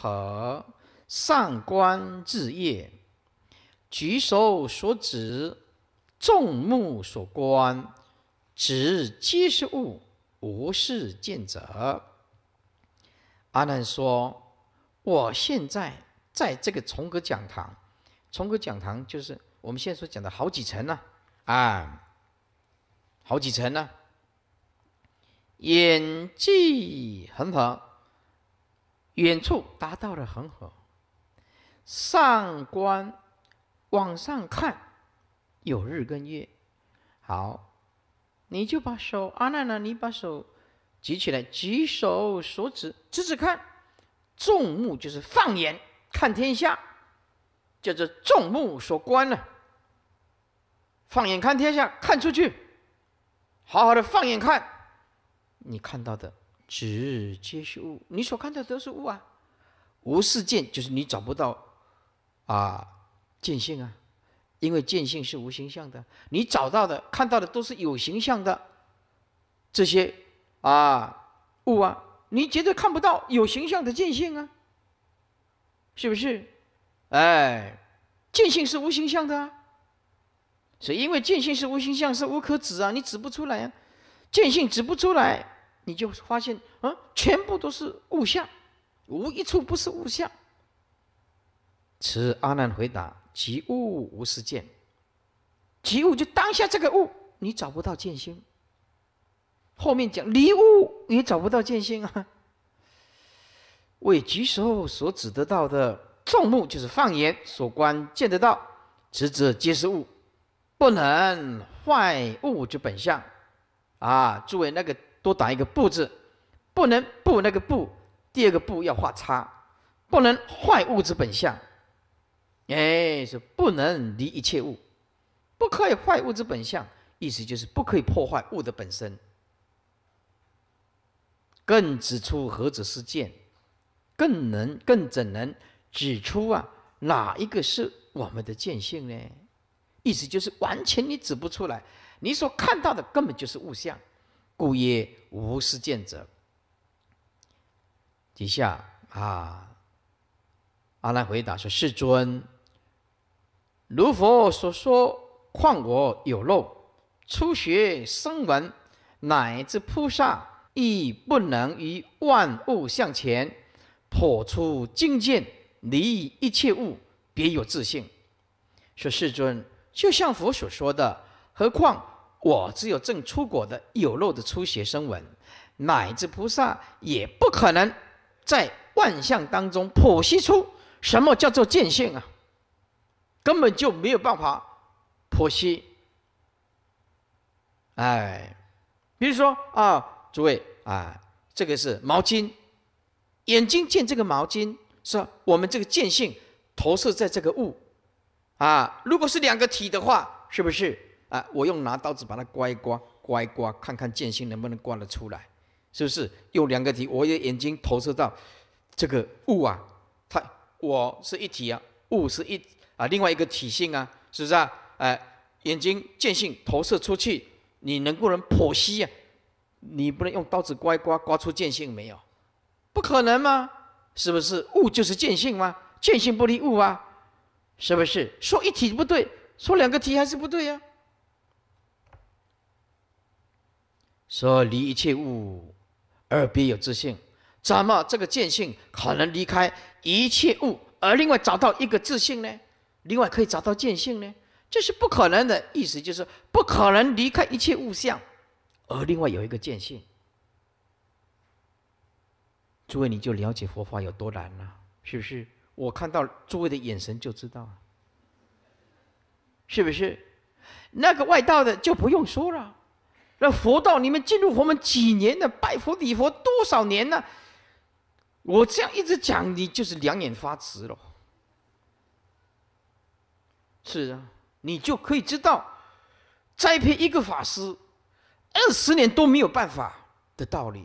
和上观自业，举手所指，众目所观，指皆是物，无是见者。阿难说：我现在在这个重阁讲堂，重阁讲堂就是我们现在所讲的好几层呢，啊，好几层呢，眼技很好。”远处达到了恒河，上观往上看，有日跟月。好，你就把手阿难呢，你把手举起来，举手手指指指看，众目就是放眼看天下，叫做众目所观了。放眼看天下，看出去，好好的放眼看，你看到的。指皆是物，你所看到的都是物啊。无是件就是你找不到啊见性啊，因为见性是无形象的，你找到的、看到的都是有形象的这些啊物啊，你绝对看不到有形象的见性啊？是不是？哎，见性是无形象的啊，所以因为见性是无形象，是无可指啊，你指不出来啊，见性指不出来。你就发现啊，全部都是物相，无一处不是物相。此阿难回答：即物无实见，即物就当下这个物，你找不到见心。后面讲离物也找不到见心啊。为举手所指得到的众目，就是放眼所观见得到，此者皆是物，不能坏物之本相。啊，作为那个。多打一个“不字，不能不那个“不，第二个“不要画叉，不能坏物质本相。哎，是不能离一切物，不可以坏物质本相，意思就是不可以破坏物的本身。更指出何者是见，更能更怎能指出啊？哪一个是我们的见性呢？意思就是完全你指不出来，你所看到的根本就是物相。故曰：无是见者。底下啊，阿难回答说：“世尊，如佛所说，况我有漏初学生闻，乃至菩萨，亦不能于万物向前破出境界，离一切物，别有自信。”说：“世尊，就像佛所说的，何况？”我只有正出果的有漏的出血声闻，乃至菩萨也不可能在万象当中普析出。什么叫做见性啊？根本就没有办法普析。哎，比如说啊，诸位啊，这个是毛巾，眼睛见这个毛巾，是我们这个见性投射在这个物啊。如果是两个体的话，是不是？啊！我用拿刀子把它刮一刮，刮一刮，看看剑性能不能刮得出来？是不是用两个体？我眼睛投射到这个物啊，它我是一体啊，物是一啊，另外一个体性啊，是不是啊？哎，眼睛见性投射出去，你能不能剖析呀？你不能用刀子刮一刮，刮出剑性没有？不可能吗？是不是物就是见性吗？见性不离物啊？是不是说一体不对，说两个体还是不对呀？说离一切物而别有自性，怎么这个见性可能离开一切物而另外找到一个自性呢？另外可以找到见性呢？这是不可能的意思，就是不可能离开一切物相，而另外有一个见性。诸位，你就了解佛法有多难了，是不是？我看到诸位的眼神就知道，是不是？那个外道的就不用说了。那佛道你们进入佛门几年呢？拜佛礼佛多少年呢？我这样一直讲，你就是两眼发直了。是啊，你就可以知道，栽培一个法师，二十年都没有办法的道理；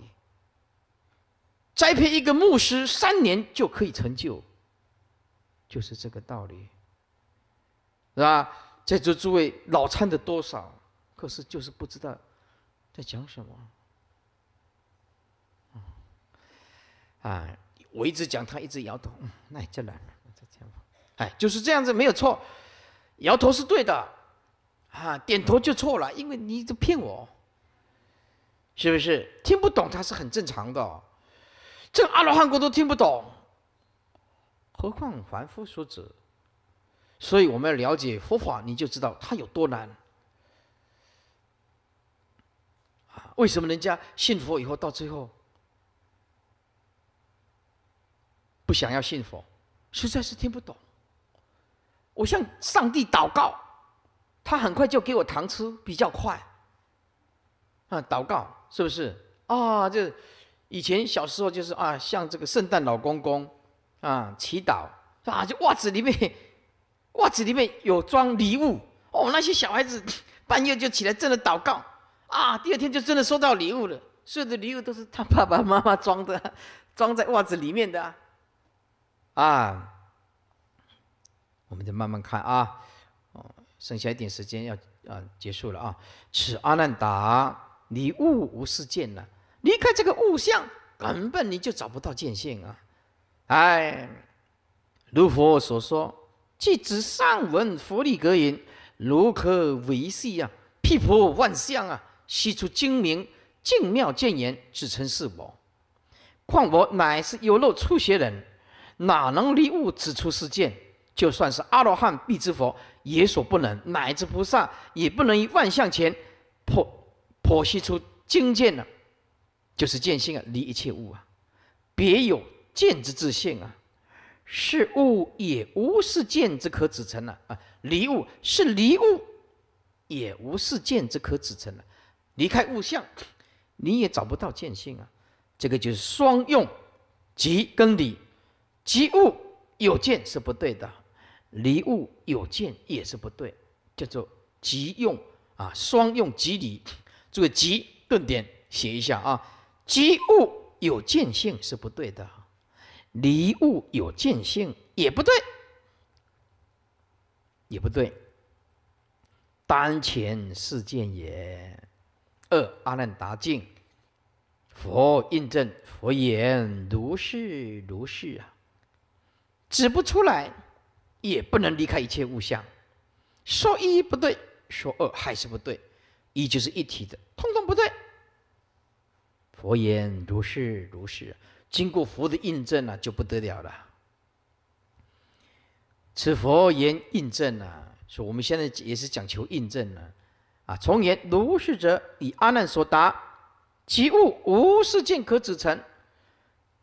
栽培一个牧师，三年就可以成就，就是这个道理，是吧？在座诸位脑残的多少？可是就是不知道。在讲什么？啊，我一直讲他一直摇头，那也就难。我再讲，哎，就是这样子，没有错，摇头是对的，啊，点头就错了，因为你直骗我，是不是？听不懂他是很正常的，这阿罗汉果都听不懂，何况凡夫俗子。所以我们要了解佛法，你就知道它有多难。为什么人家信佛以后到最后不想要信佛？实在是听不懂。我向上帝祷告，他很快就给我糖吃，比较快。啊，祷告是不是？啊，就以前小时候就是啊，向这个圣诞老公公啊祈祷啊，就袜子里面袜子里面有装礼物哦。那些小孩子半夜就起来真的祷告。啊，第二天就真的收到礼物了。所有的礼物都是他爸爸妈妈装的，装在袜子里面的。啊，我们再慢慢看啊。哦，剩下一点时间要啊结束了啊。此阿难达，你物无是剑呢？离开这个物象，根本你就找不到见性啊。哎，如佛所说，即指上文佛力格言，如可维系呀？辟破万象啊！悉出精明、净妙见言，自称是佛。况我乃是有漏初学人，哪能离物？指出是见，就算是阿罗汉、必之佛也所不能，乃至菩萨也不能于万象前破破析出精见呢？就是见性啊，离一切物啊，别有见之自性啊。是物也无是见之可指称了啊！离物是离物也无是见之可指称了。离开物相，你也找不到见性啊！这个就是双用，即跟理，即物有见是不对的，离物有见也是不对，叫做即用啊，双用即理。这个即顿点写一下啊，即物有见性是不对的，离物有见性也不对，也不对，当前事件也。二阿难达境，佛印证，佛言如是如是啊，指不出来，也不能离开一切物象，说一不对，说二还是不对，一就是一体的，通通不对。佛言如是如是，经过佛的印证呢，就不得了了。此佛言印证啊，所以我们现在也是讲求印证呢。啊！从言如是者，以阿难所答，即物无是见可指成，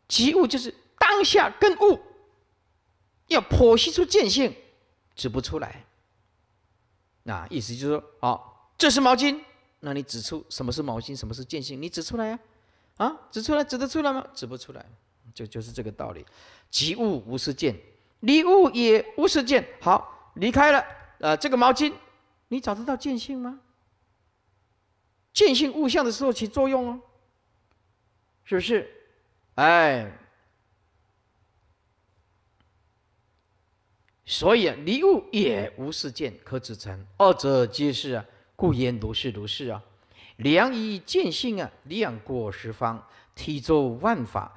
即物就是当下更物，要剖析出见性，指不出来。那意思就是说，哦，这是毛巾，那你指出什么是毛巾，什么是见性，你指出来呀？啊，指出来，指得出来吗？指不出来，就就是这个道理。即物无是见，离物也无是见。好，离开了呃这个毛巾，你找得到见性吗？见性物相的时候起作用哦，是不是？哎，所以离物也无事见可指成二者皆是，啊，故言如是如是啊。良以见性啊，量过十方，体作万法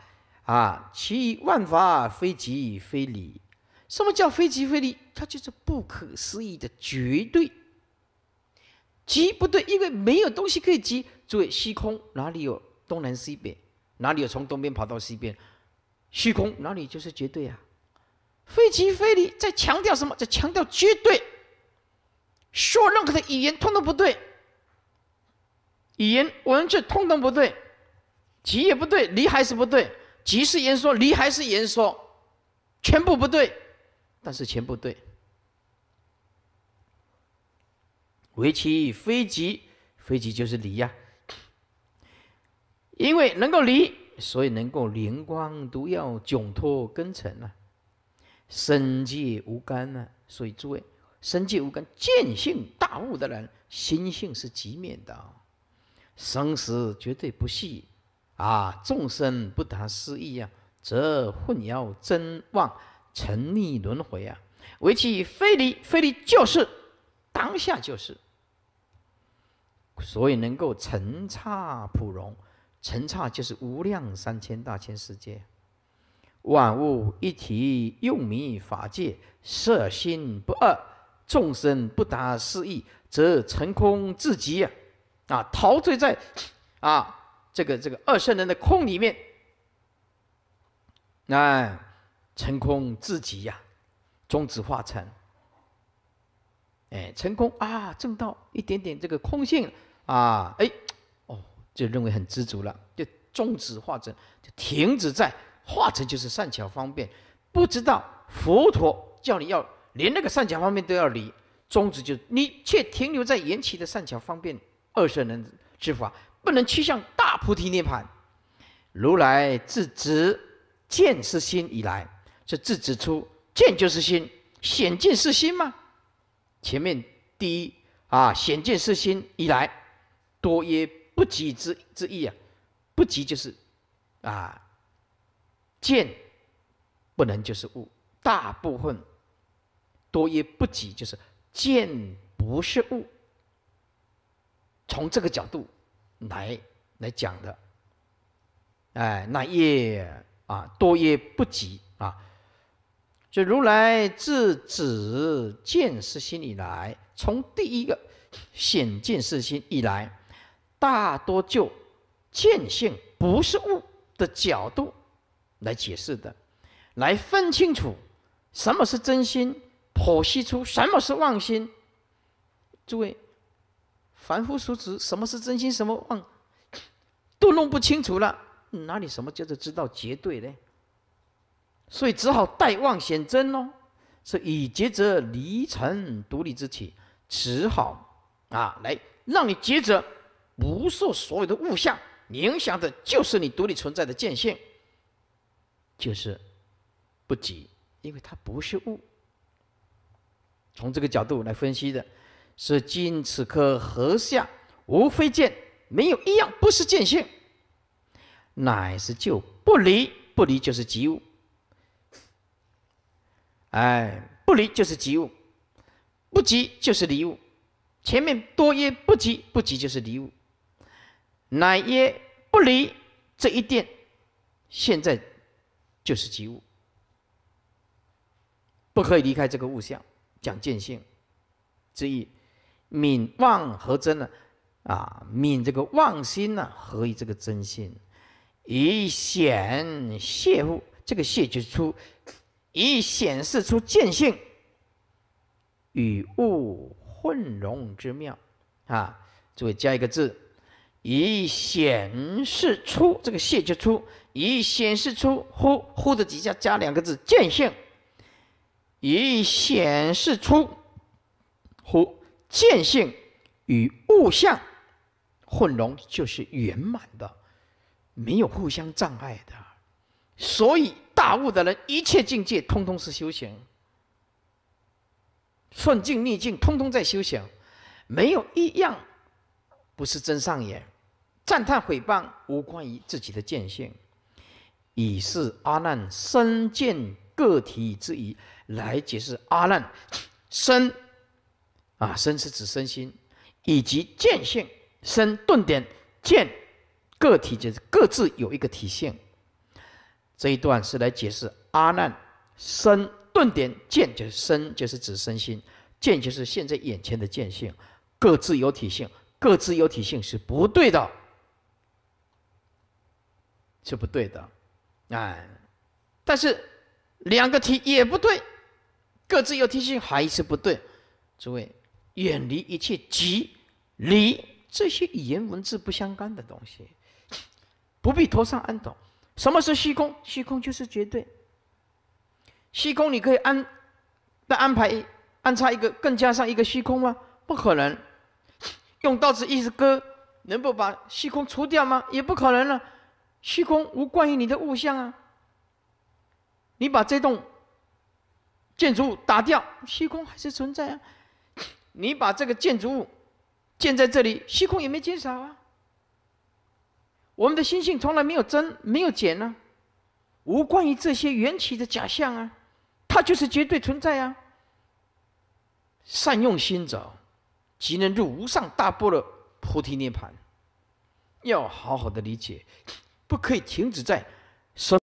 啊，其万法非即非理。什么叫非即非理？它就是不可思议的绝对。急不对，因为没有东西可以急。诸位，虚空哪里有东南西北？哪里有从东边跑到西边？虚空哪里就是绝对啊？非急非离，在强调什么？在强调绝对。说任何的语言，通通不对。语言我们这通通不对，急也不对，离还是不对。急是言说，离还是言说，全部不对，但是全部对。为其非极，非极就是离呀。因为能够离，所以能够灵光独耀，窘脱根尘呐，生界无干呐。所以诸位，生界无干，见性大悟的人，心性是极面的，生死绝对不系啊。众生不谈失意呀，则混淆真妄，沉溺轮回啊。为其非离，非离就是。当下就是，所以能够成刹普融，成刹就是无量三千大千世界，万物一体，用名法界，色心不二，众生不达四意，则成空至极啊！啊，陶醉在啊这个这个二圣人的空里面，那成空至极呀，终止化成。哎，成功啊！挣到一点点这个空性啊，哎，哦，就认为很知足了，就终止化成，就停止在化成就是善巧方便，不知道佛陀叫你要连那个善巧方便都要离，终止就你却停留在缘起的善巧方便二圣人之法，不能趋向大菩提涅槃。如来自知见是心以来，是自知出见就是心显见是心吗？前面第一啊，显见是心以来，多曰不及之之意啊，不及就是啊，见不能就是物，大部分多约不及就是见不是物，从这个角度来来讲的，哎，那也啊，多约不及啊。就如来自子见世心以来，从第一个显见世心以来，大多就见性不是物的角度来解释的，来分清楚什么是真心，剖析出什么是妄心。诸位凡夫俗子，什么是真心，什么妄，都弄不清楚了，哪里什么叫做知道绝对呢？所以只好待妄显真喽，是以觉者离尘独立之体，只好啊来让你觉者不受所有的物象影响的，就是你独立存在的见性，就是不急，因为它不是物。从这个角度来分析的，是今此刻何相？无非见，没有一样不是见性，乃是就不离，不离就是即物。哎，不离就是即物，不即就是离物。前面多曰不即不即就是离物，乃曰不离这一点，现在就是即物，不可以离开这个物相讲见性。所以泯妄和真呢，啊泯这个妄心呢，合以这个真心，以显谢物，这个谢就出。以显示出见性与物混融之妙，啊，注意加一个字，以显示出这个谢就出，以显示出呼呼”的底下加两个字见性，以显示出呼”见性与物相混融就是圆满的，没有互相障碍的。所以，大悟的人，一切境界通通是修行，顺境逆境通通在修行，没有一样不是真上眼。赞叹毁谤，无关于自己的见性。以是阿难身见个体之疑，来解释阿难身啊，身是指身心，以及见性身顿点见个体，就是各自有一个体现。这一段是来解释阿难身顿点见，就是身，就是指身心；见就是现在眼前的见性，各自有体性，各自有体性是不对的，是不对的。哎，但是两个体也不对，各自有体性还是不对。诸位远离一切即离这些语言文字不相干的东西，不必头上安懂。什么是虚空？虚空就是绝对。虚空，你可以安的安排、安插一个，更加上一个虚空吗？不可能。用刀子一直割，能不把虚空除掉吗？也不可能了。虚空无关于你的物象啊。你把这栋建筑物打掉，虚空还是存在啊。你把这个建筑物建在这里，虚空也没减少啊。我们的心性从来没有增，没有减呢，无关于这些缘起的假象啊，它就是绝对存在啊。善用心者，即能入无上大波罗菩提涅盘。要好好的理解，不可以停止在生。